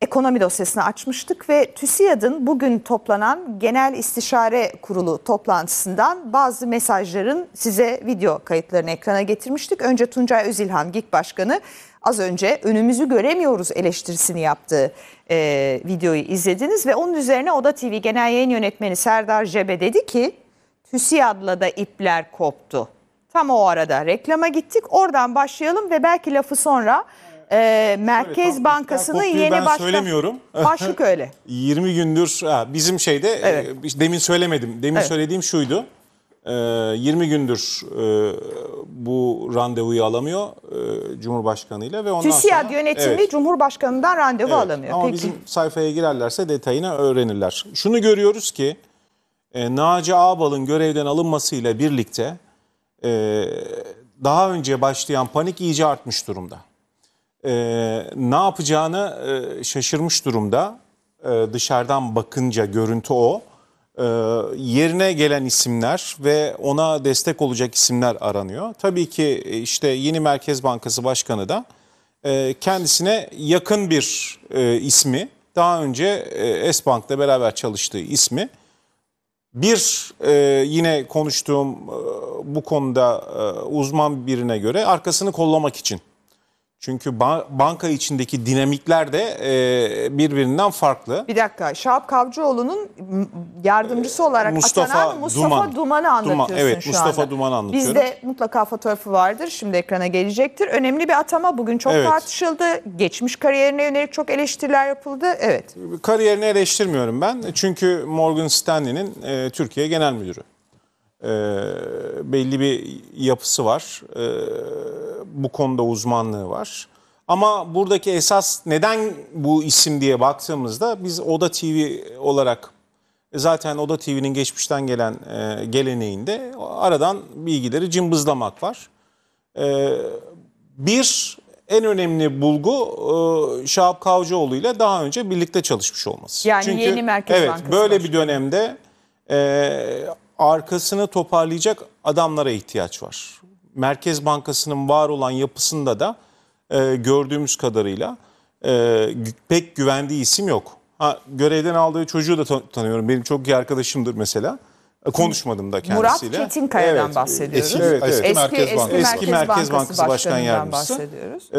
ekonomi dosyasını açmıştık ve TÜSİAD'ın bugün toplanan Genel İstişare Kurulu toplantısından bazı mesajların size video kayıtlarını ekrana getirmiştik. Önce Tuncay Özilhan GİK Başkanı az önce önümüzü göremiyoruz eleştirisini yaptığı e, videoyu izlediniz ve onun üzerine Oda TV Genel Yayın Yönetmeni Serdar Cebe dedi ki TÜSİAD'la da ipler koptu. Tam o arada reklama gittik oradan başlayalım ve belki lafı sonra... Evet e, Merkez Tabii, tam Bankası'nın iktidar yeni ben başkan... söylemiyorum. Başlık öyle. 20 gündür bizim şeyde e, Evet. e, demin söylemedim. Demin Evet. söylediğim şuydu. E, ee, 20 gündür e, bu randevuyu alamıyor e, Cumhurbaşkanı'yla ve ondan TÜSİAD sonra... yönetimi Evet. Cumhurbaşkanı'ndan randevu Evet, alamıyor. Ama Peki. bizim sayfaya girerlerse detayını öğrenirler. Şunu görüyoruz ki e, Naci Ağbal'ın görevden alınmasıyla birlikte e, daha önce başlayan panik iyice artmış durumda e, ne yapacağını e, şaşırmış durumda. E, dışarıdan bakınca görüntü o. E, yerine gelen isimler ve ona destek olacak isimler aranıyor. Tabii ki e, işte yeni Merkez Bankası Başkanı da e, kendisine yakın bir e, ismi, daha önce e, S-Bank'la beraber çalıştığı ismi bir e, yine konuştuğum e, bu konuda e, uzman birine göre arkasını kollamak için çünkü banka içindeki dinamikler de e, birbirinden farklı. Bir dakika. Şahap Kavcıoğlu'nun yardımcısı olarak Mustafa atanan Mustafa Duman. Duman'ı anlatıyorsun Duman, evet, şu Mustafa anda. Duman'ı anlatıyorum. Bizde mutlaka fotoğrafı vardır. Şimdi ekrana gelecektir. Önemli bir atama. Bugün çok evet. tartışıldı. Geçmiş kariyerine yönelik çok eleştiriler yapıldı. Evet. Kariyerini eleştirmiyorum ben. Çünkü Morgan Stanley'nin e, Türkiye Genel Müdürü e, belli bir yapısı var. E, bu konuda uzmanlığı var. Ama buradaki esas neden bu isim diye baktığımızda biz Oda TV olarak zaten Oda TV'nin geçmişten gelen e, geleneğinde aradan bilgileri cımbızlamak var. E, bir en önemli bulgu e, Şahap Kavcıoğlu ile daha önce birlikte çalışmış olması. Yani Çünkü, yeni Merkez evet, Bankası. Evet böyle var. bir dönemde e, arkasını toparlayacak adamlara ihtiyaç var. Merkez Bankası'nın var olan yapısında da e, gördüğümüz kadarıyla e, pek güvendiği isim yok. Ha, görevden aldığı çocuğu da tanıyorum. Benim çok iyi arkadaşımdır mesela. Konuşmadım da kendisiyle. Murat Çetinkaya'dan evet, bahsediyoruz. Eski, evet, evet. eski, Merkez, Bankası. eski Merkez, Bankası, Başkan Yardımcısı. Ee,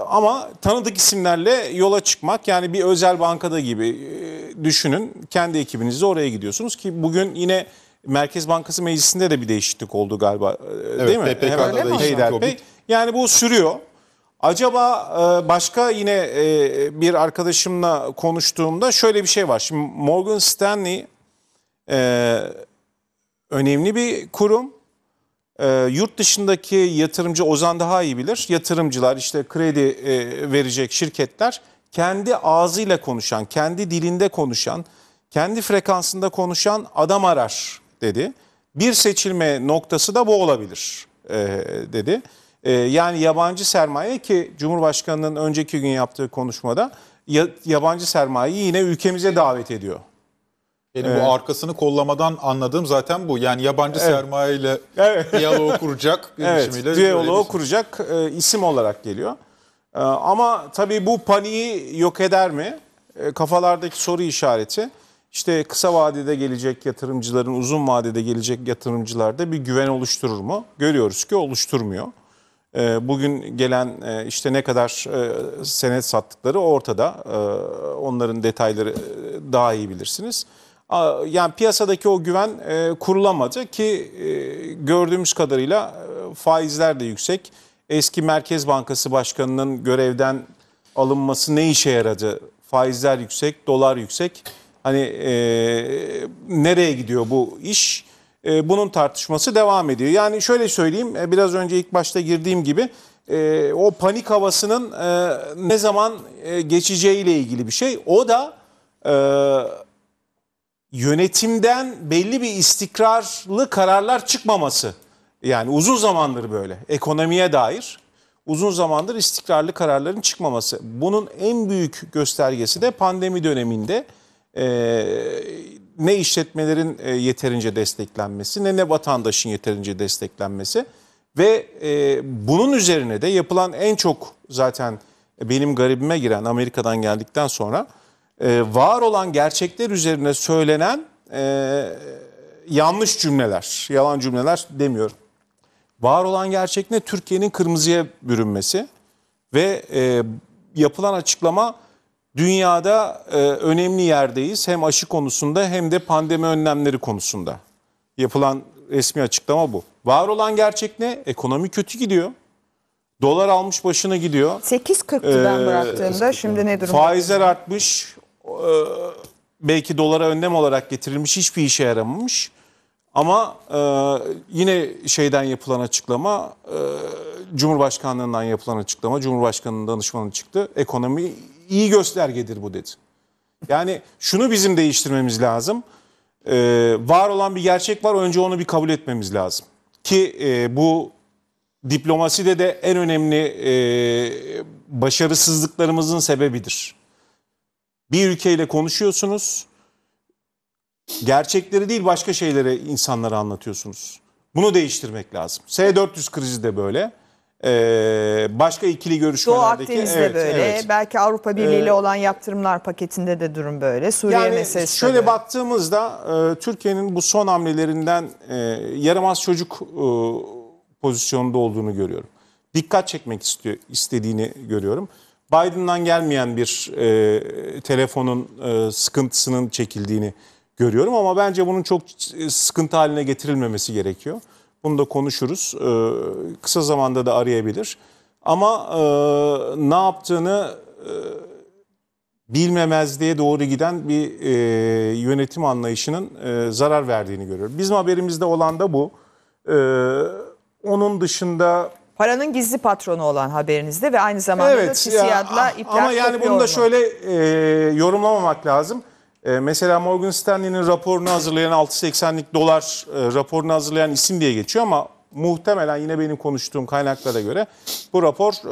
ama tanıdık isimlerle yola çıkmak yani bir özel bankada gibi e, düşünün. Kendi ekibinizle oraya gidiyorsunuz ki bugün yine Merkez Bankası Meclisi'nde de bir değişiklik oldu galiba. E, evet, değil mi? PPK'da değişiklik Yani bu sürüyor. Acaba e, başka yine bir arkadaşımla konuştuğumda şöyle bir şey var. Şimdi Morgan Stanley e, önemli bir kurum. E, yurt dışındaki yatırımcı Ozan daha iyi bilir. Yatırımcılar işte kredi e, verecek şirketler kendi ağzıyla konuşan, kendi dilinde konuşan, kendi frekansında konuşan adam arar dedi. Bir seçilme noktası da bu olabilir e, dedi. E, yani yabancı sermaye ki Cumhurbaşkanı'nın önceki gün yaptığı konuşmada yabancı sermayeyi yine ülkemize davet ediyor benim ee, bu arkasını kollamadan anladığım zaten bu. Yani yabancı evet. sermaye ile evet. diyaloğu kuracak. evet, diyaloğu kuracak e, isim olarak geliyor. E, ama tabii bu paniği yok eder mi? E, kafalardaki soru işareti. İşte kısa vadede gelecek yatırımcıların, uzun vadede gelecek yatırımcılarda bir güven oluşturur mu? Görüyoruz ki oluşturmuyor. E, bugün gelen e, işte ne kadar e, senet sattıkları ortada. Onların detayları daha iyi bilirsiniz. Yani piyasadaki o güven e, kurulamadı ki e, gördüğümüz kadarıyla e, faizler de yüksek. Eski Merkez Bankası Başkanı'nın görevden alınması ne işe yaradı? Faizler yüksek, dolar yüksek. Hani e, nereye gidiyor bu iş? E, bunun tartışması devam ediyor. Yani şöyle söyleyeyim, e, biraz önce ilk başta girdiğim gibi e, o panik havasının e, ne zaman e, geçeceğiyle ilgili bir şey. O da... E, yönetimden belli bir istikrarlı kararlar çıkmaması. Yani uzun zamandır böyle ekonomiye dair uzun zamandır istikrarlı kararların çıkmaması. Bunun en büyük göstergesi de pandemi döneminde e, ne işletmelerin e, yeterince desteklenmesi ne ne vatandaşın yeterince desteklenmesi ve e, bunun üzerine de yapılan en çok zaten benim garibime giren Amerika'dan geldikten sonra e, var olan gerçekler üzerine söylenen e, yanlış cümleler, yalan cümleler demiyorum. Var olan gerçek ne? Türkiye'nin kırmızıya bürünmesi ve e, yapılan açıklama dünyada önemli yerdeyiz. Hem aşı konusunda hem de pandemi önlemleri konusunda. Yapılan resmi açıklama bu. Var olan gerçek ne? Ekonomi kötü gidiyor. Dolar almış başına gidiyor. 8.40'tı ben ee, bıraktığımda şimdi ne durumda? Faizler artmış, e, belki dolara önlem olarak getirilmiş hiçbir işe yaramamış. Ama e, yine şeyden yapılan açıklama, e, Cumhurbaşkanlığından yapılan açıklama, Cumhurbaşkanı'nın danışmanı çıktı. Ekonomi iyi göstergedir bu dedi. Yani şunu bizim değiştirmemiz lazım. E, var olan bir gerçek var, önce onu bir kabul etmemiz lazım. Ki e, bu diplomaside de en önemli e, başarısızlıklarımızın sebebidir. Bir ülkeyle konuşuyorsunuz. Gerçekleri değil başka şeyleri insanlara anlatıyorsunuz. Bunu değiştirmek lazım. S-400 krizi de böyle. Ee, başka ikili görüşmelerdeki... Doğu Akdeniz'de evet, böyle. Evet. Belki Avrupa ee, Birliği ile ee, olan yaptırımlar paketinde de durum böyle. Suriye yani meselesi Şöyle de. baktığımızda e, Türkiye'nin bu son hamlelerinden e, yaramaz çocuk e, pozisyonda olduğunu görüyorum. Dikkat çekmek istiyor, istediğini görüyorum. Biden'dan gelmeyen bir e, telefonun e, sıkıntısının çekildiğini görüyorum ama bence bunun çok e, sıkıntı haline getirilmemesi gerekiyor. Bunu da konuşuruz. E, kısa zamanda da arayabilir. Ama e, ne yaptığını e, bilmemezliğe doğru giden bir e, yönetim anlayışının e, zarar verdiğini görüyorum. Bizim haberimizde olan da bu. E, onun dışında paranın gizli patronu olan haberinizde ve aynı zamanda da TCAD'la iplak Ama yani bunu da şöyle e, yorumlamamak lazım. E, mesela Morgan Stanley'nin raporunu hazırlayan 6.80'lik dolar e, raporunu hazırlayan isim diye geçiyor ama muhtemelen yine benim konuştuğum kaynaklara göre bu rapor e,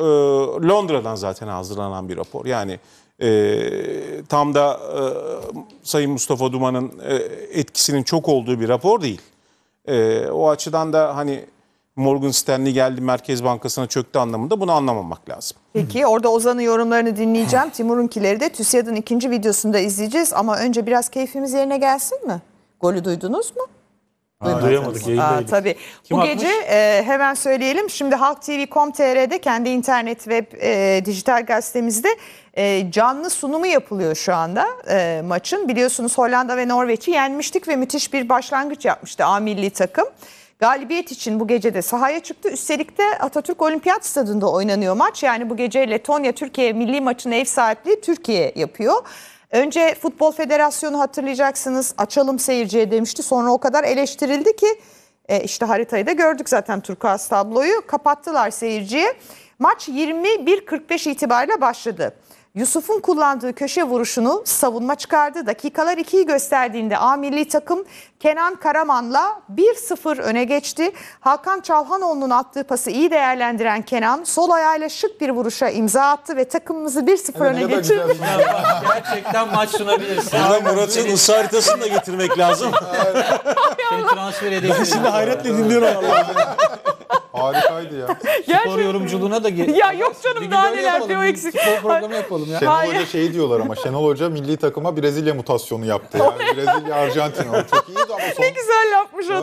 Londra'dan zaten hazırlanan bir rapor. Yani e, tam da e, Sayın Mustafa Duman'ın e, etkisinin çok olduğu bir rapor değil. E, o açıdan da hani Morgan Stanley geldi Merkez Bankası'na çöktü anlamında bunu anlamamak lazım. Peki orada Ozan'ın yorumlarını dinleyeceğim. Timur'unkileri de TÜSİAD'ın ikinci videosunda izleyeceğiz. Ama önce biraz keyfimiz yerine gelsin mi? Golü duydunuz mu? duyamadık Aa, tabii. Kim Bu gece e, hemen söyleyelim. Şimdi halktv.com.tr'de kendi internet web e, dijital gazetemizde e, canlı sunumu yapılıyor şu anda e, maçın. Biliyorsunuz Hollanda ve Norveç'i yenmiştik ve müthiş bir başlangıç yapmıştı A milli takım galibiyet için bu gece de sahaya çıktı. Üstelik de Atatürk Olimpiyat Stadında oynanıyor maç. Yani bu gece Letonya-Türkiye milli maçına ev sahipliği Türkiye yapıyor. Önce Futbol Federasyonu hatırlayacaksınız açalım seyirciye demişti. Sonra o kadar eleştirildi ki e, işte haritayı da gördük zaten turkuaz tabloyu. Kapattılar seyirciye. Maç 21.45 itibariyle başladı. Yusuf'un kullandığı köşe vuruşunu savunma çıkardı. Dakikalar 2'yi gösterdiğinde A milli takım Kenan Karaman'la 1-0 öne geçti. Hakan Çalhanoğlu'nun attığı pası iyi değerlendiren Kenan sol ayağıyla şık bir vuruşa imza attı ve takımımızı 1-0 evet, öne getirdi. Şey. Gerçekten maç sunabilirsin. Burada Murat'ın ısı haritasını da getirmek lazım. Seni şey, transfer edebiliriz. Ben şimdi hayretle dinliyorum Allah'ım. Harikaydı ya. Spor Gerçekten. yorumculuğuna da gel. Ya yok canım, daha neler diyor eksik. Spor programı yapalım ya. Şenol Hayır. Hoca şey diyorlar ama Şenol Hoca milli takıma Brezilya mutasyonu yaptı. Yani Brezilya, Arjantin. Çok iyiydi ama son, Ne güzel yapmış o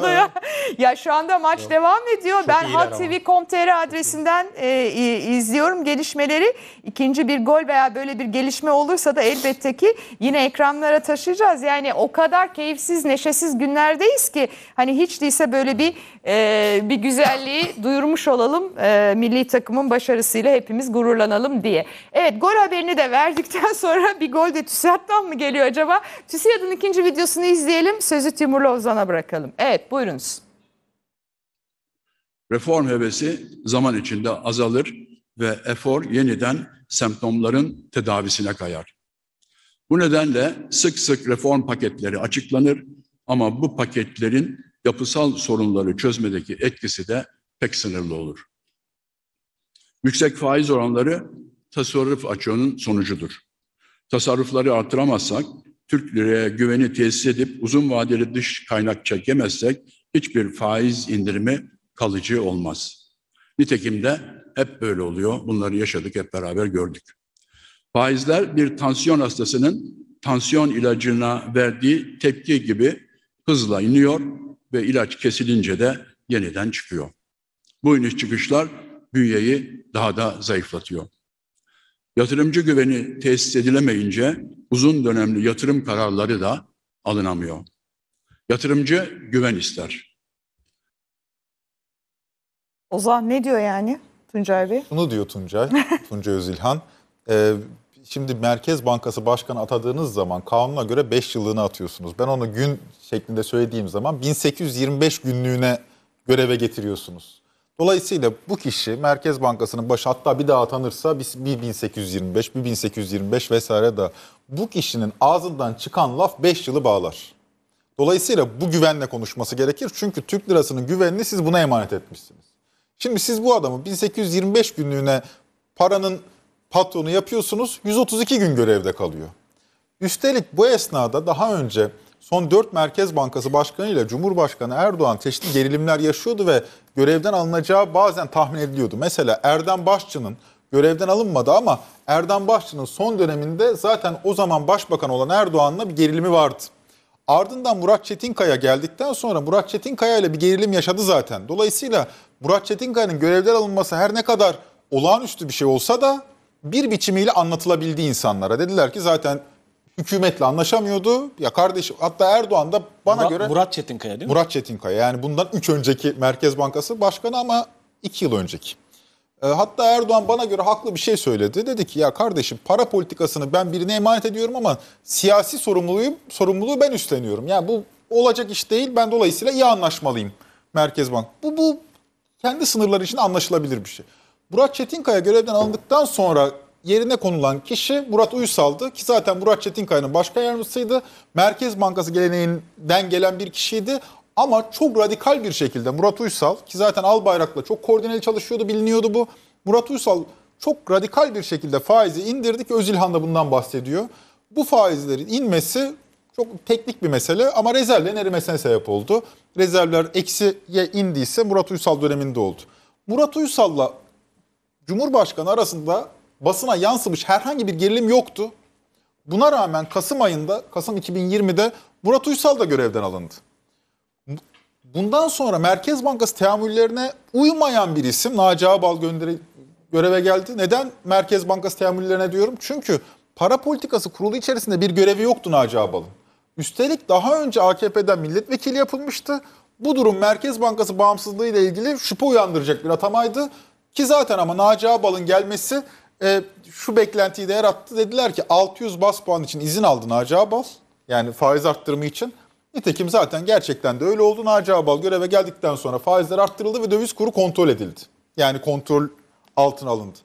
ya şu anda maç Yok. devam ediyor. Çok ben HalTV.com.tr adresinden e, izliyorum gelişmeleri. İkinci bir gol veya böyle bir gelişme olursa da elbette ki yine ekranlara taşıyacağız. Yani o kadar keyifsiz, neşesiz günlerdeyiz ki hani hiç değilse böyle bir e, bir güzelliği duyurmuş olalım. E, milli takımın başarısıyla hepimiz gururlanalım diye. Evet gol haberini de verdikten sonra bir gol de TÜSİAD'dan mı geliyor acaba? TÜSİAD'ın ikinci videosunu izleyelim. Sözü Timurlu Ozan'a bırakalım. Evet buyurunuz. Reform hevesi zaman içinde azalır ve efor yeniden semptomların tedavisine kayar. Bu nedenle sık sık reform paketleri açıklanır ama bu paketlerin yapısal sorunları çözmedeki etkisi de pek sınırlı olur. Yüksek faiz oranları tasarruf açığının sonucudur. Tasarrufları artıramazsak, Türk liraya güveni tesis edip uzun vadeli dış kaynak çekemezsek hiçbir faiz indirimi kalıcı olmaz. Nitekim de hep böyle oluyor. Bunları yaşadık, hep beraber gördük. Faizler bir tansiyon hastasının tansiyon ilacına verdiği tepki gibi hızla iniyor ve ilaç kesilince de yeniden çıkıyor. Bu iniş çıkışlar bünyeyi daha da zayıflatıyor. Yatırımcı güveni tesis edilemeyince uzun dönemli yatırım kararları da alınamıyor. Yatırımcı güven ister. Ozan ne diyor yani Tuncay Bey? Şunu diyor Tuncay, Tuncay Özilhan. E, şimdi Merkez Bankası Başkanı atadığınız zaman kanuna göre 5 yıllığını atıyorsunuz. Ben onu gün şeklinde söylediğim zaman 1825 günlüğüne göreve getiriyorsunuz. Dolayısıyla bu kişi Merkez Bankası'nın başı hatta bir daha atanırsa 1825, 1825 vesaire de bu kişinin ağzından çıkan laf 5 yılı bağlar. Dolayısıyla bu güvenle konuşması gerekir. Çünkü Türk lirasının güvenini siz buna emanet etmişsiniz. Şimdi siz bu adamı 1825 günlüğüne paranın patronu yapıyorsunuz 132 gün görevde kalıyor. Üstelik bu esnada daha önce son 4 Merkez Bankası Başkanı ile Cumhurbaşkanı Erdoğan çeşitli gerilimler yaşıyordu ve görevden alınacağı bazen tahmin ediliyordu. Mesela Erdem Başçı'nın görevden alınmadı ama Erdem Başçı'nın son döneminde zaten o zaman başbakan olan Erdoğan'la bir gerilimi vardı. Ardından Murat Çetinkaya geldikten sonra Murat Çetinkaya ile bir gerilim yaşadı zaten. Dolayısıyla Murat Çetinkaya'nın görevden alınması her ne kadar olağanüstü bir şey olsa da bir biçimiyle anlatılabildi insanlara. Dediler ki zaten hükümetle anlaşamıyordu. Ya kardeşim hatta Erdoğan da bana Murat, göre... Murat Çetinkaya değil mi? Murat Çetinkaya yani bundan 3 önceki Merkez Bankası Başkanı ama 2 yıl önceki. Ee, hatta Erdoğan bana göre haklı bir şey söyledi. Dedi ki ya kardeşim para politikasını ben birine emanet ediyorum ama siyasi sorumluluğu, sorumluluğu ben üstleniyorum. Yani bu olacak iş değil ben dolayısıyla iyi anlaşmalıyım Merkez Bank. Bu, bu kendi sınırları için anlaşılabilir bir şey. Murat Çetinkaya görevden alındıktan sonra yerine konulan kişi Murat Uysal'dı ki zaten Murat Çetinkaya'nın başkan yardımcısıydı. Merkez Bankası geleneğinden gelen bir kişiydi ama çok radikal bir şekilde Murat Uysal ki zaten Albayrak'la çok koordineli çalışıyordu biliniyordu bu. Murat Uysal çok radikal bir şekilde faizi indirdi ki Özilhan da bundan bahsediyor. Bu faizlerin inmesi çok teknik bir mesele ama rezervlerin erimesine sebep oldu. Rezervler eksiye indiyse Murat Uysal döneminde oldu. Murat Uysal'la Cumhurbaşkanı arasında basına yansımış herhangi bir gerilim yoktu. Buna rağmen Kasım ayında, Kasım 2020'de Murat Uysal da görevden alındı. Bundan sonra Merkez Bankası teamüllerine uymayan bir isim Naci Ağbal gönderi göreve geldi. Neden Merkez Bankası teamüllerine diyorum? Çünkü para politikası kurulu içerisinde bir görevi yoktu Naci Ağbal'ın. Üstelik daha önce AKP'den milletvekili yapılmıştı. Bu durum Merkez Bankası bağımsızlığı ile ilgili şüphe uyandıracak bir atamaydı. Ki zaten ama Naci Abal'ın gelmesi e, şu beklentiyi de yarattı. Dediler ki 600 bas puan için izin aldı Naci Abal. Yani faiz arttırımı için. Nitekim zaten gerçekten de öyle oldu. Naci Abal göreve geldikten sonra faizler arttırıldı ve döviz kuru kontrol edildi. Yani kontrol altına alındı.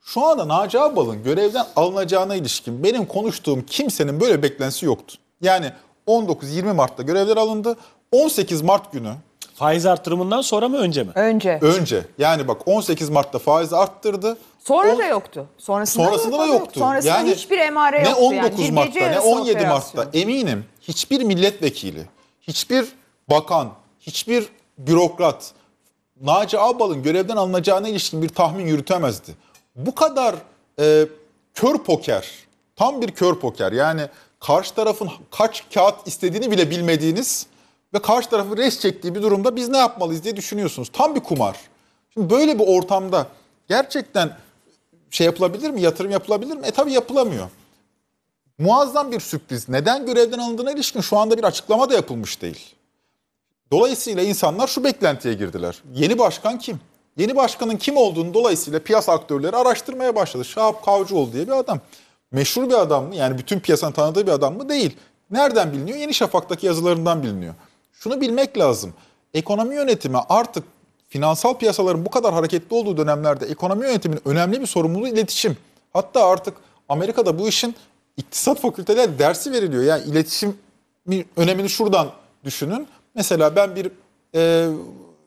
Şu anda Naci Abal'ın görevden alınacağına ilişkin benim konuştuğum kimsenin böyle beklentisi yoktu. Yani 19-20 Mart'ta görevler alındı. 18 Mart günü Faiz artırımından sonra mı önce mi? Önce. önce yani bak 18 Mart'ta faiz arttırdı. Sonra On- da yoktu. Sonrasında, Sonrasında da yoktu. Sonrasında Yani hiçbir emare ne 19 yani. Mart'ta ne yarısı 17 Mart'ta eminim hiçbir milletvekili, hiçbir bakan, hiçbir bürokrat Naci Ağbal'ın görevden alınacağına ilişkin bir tahmin yürütemezdi. Bu kadar e, kör poker, tam bir kör poker yani karşı tarafın kaç kağıt istediğini bile bilmediğiniz ve karşı tarafı res çektiği bir durumda biz ne yapmalıyız diye düşünüyorsunuz. Tam bir kumar. Şimdi böyle bir ortamda gerçekten şey yapılabilir mi? Yatırım yapılabilir mi? E tabii yapılamıyor. Muazzam bir sürpriz. Neden görevden alındığına ilişkin şu anda bir açıklama da yapılmış değil. Dolayısıyla insanlar şu beklentiye girdiler. Yeni başkan kim? Yeni başkanın kim olduğunu dolayısıyla piyasa aktörleri araştırmaya başladı. Şahap Kavcıoğlu diye bir adam. Meşhur bir adam mı? Yani bütün piyasanın tanıdığı bir adam mı? Değil. Nereden biliniyor? Yeni Şafak'taki yazılarından biliniyor. Şunu bilmek lazım. Ekonomi yönetimi artık finansal piyasaların bu kadar hareketli olduğu dönemlerde ekonomi yönetiminin önemli bir sorumluluğu iletişim. Hatta artık Amerika'da bu işin iktisat fakülteler dersi veriliyor. Yani iletişim önemini şuradan düşünün. Mesela ben bir e,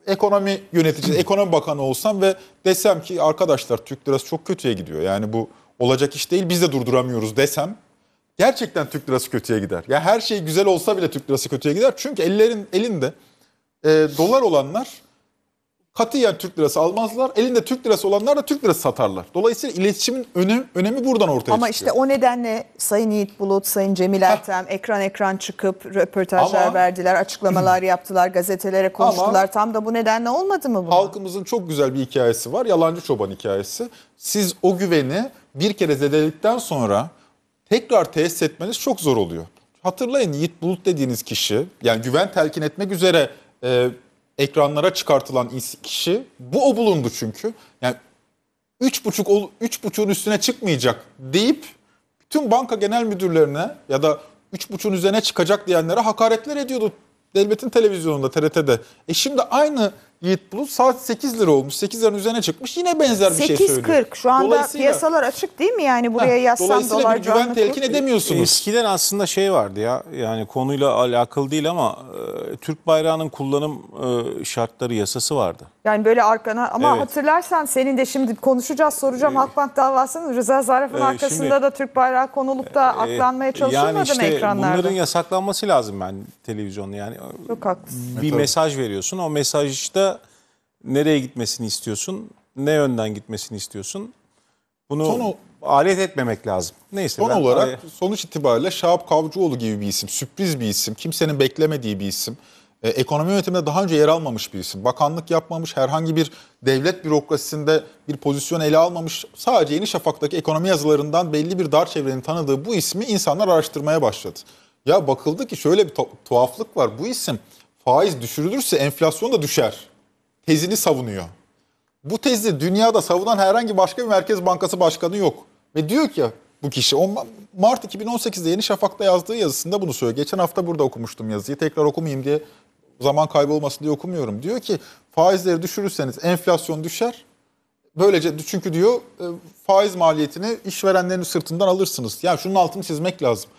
ekonomi yöneticisi, ekonomi bakanı olsam ve desem ki arkadaşlar Türk lirası çok kötüye gidiyor. Yani bu olacak iş değil biz de durduramıyoruz desem gerçekten Türk lirası kötüye gider. Ya her şey güzel olsa bile Türk lirası kötüye gider. Çünkü ellerin elinde e, dolar olanlar katiyen Türk lirası almazlar. Elinde Türk lirası olanlar da Türk lirası satarlar. Dolayısıyla iletişimin önemi, önemi buradan ortaya Ama çıkıyor. Ama işte o nedenle Sayın Yiğit Bulut, Sayın Cemil Ertem ekran ekran çıkıp röportajlar Ama, verdiler, açıklamalar yaptılar, gazetelere konuştular. Tam da bu nedenle olmadı mı bu? Halkımızın çok güzel bir hikayesi var. Yalancı çoban hikayesi. Siz o güveni bir kere zedeledikten sonra tekrar tesis etmeniz çok zor oluyor. Hatırlayın Yiğit Bulut dediğiniz kişi yani güven telkin etmek üzere e, ekranlara çıkartılan kişi bu o bulundu çünkü. Yani 3,5 3,5'un üstüne çıkmayacak deyip tüm banka genel müdürlerine ya da 3,5'un üzerine çıkacak diyenlere hakaretler ediyordu devletin televizyonunda TRT'de. E şimdi aynı Yiğit Bulut saat 8 lira olmuş. 8 liranın üzerine çıkmış. Yine benzer bir şey söylüyor. 8.40 şu anda piyasalar açık değil mi? Yani buraya Heh, yazsam dolayısıyla dolar bir güven telkin edemiyorsunuz. Eskiden aslında şey vardı ya yani konuyla alakalı değil ama e, Türk bayrağının kullanım e, şartları yasası vardı. Yani böyle arkana ama evet. hatırlarsan senin de şimdi konuşacağız soracağım ee, Halkbank davasının Rıza Zaraf'ın e, arkasında şimdi, da Türk bayrağı konulup da e, aklanmaya çalışılmadı yani işte mı ekranlarda? Bunların yasaklanması lazım ben yani, televizyonda yani. Çok haklısın. Bir evet, mesaj veriyorsun o mesajda nereye gitmesini istiyorsun ne yönden gitmesini istiyorsun bunu Son alet etmemek lazım. Neyse. Son ben, olarak sonuç itibariyle Şahap Kavcıoğlu gibi bir isim sürpriz bir isim kimsenin beklemediği bir isim e, ekonomi yönetiminde daha önce yer almamış bir isim. Bakanlık yapmamış, herhangi bir devlet bürokrasisinde bir pozisyon ele almamış. Sadece Yeni Şafak'taki ekonomi yazılarından belli bir dar çevrenin tanıdığı bu ismi insanlar araştırmaya başladı. Ya bakıldı ki şöyle bir tuhaflık var. Bu isim faiz düşürülürse enflasyon da düşer. Tezini savunuyor. Bu tezi dünyada savunan herhangi başka bir merkez bankası başkanı yok. Ve diyor ki bu kişi. O Mart 2018'de Yeni Şafak'ta yazdığı yazısında bunu söylüyor. Geçen hafta burada okumuştum yazıyı. Tekrar okumayayım diye zaman kaybolmasın diye okumuyorum. Diyor ki faizleri düşürürseniz enflasyon düşer. Böylece çünkü diyor e, faiz maliyetini işverenlerin sırtından alırsınız. Yani şunun altını çizmek lazım.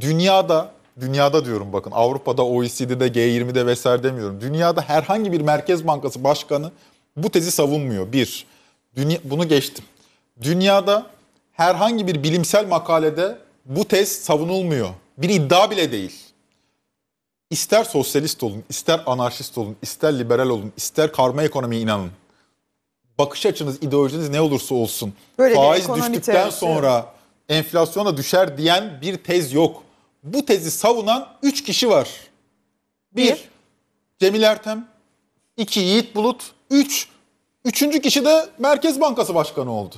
Dünyada, dünyada diyorum bakın Avrupa'da, OECD'de, G20'de vesaire demiyorum. Dünyada herhangi bir merkez bankası başkanı bu tezi savunmuyor. Bir, dünya, bunu geçtim. Dünyada herhangi bir bilimsel makalede bu tez savunulmuyor. Bir iddia bile değil. İster sosyalist olun, ister anarşist olun, ister liberal olun, ister karma ekonomiye inanın. Bakış açınız, ideolojiniz ne olursa olsun. Böyle faiz düştükten teorisi. sonra enflasyona düşer diyen bir tez yok. Bu tezi savunan 3 kişi var. 1. Cemil Ertem. 2. Yiğit Bulut. 3. Üç, üçüncü kişi de Merkez Bankası Başkanı oldu.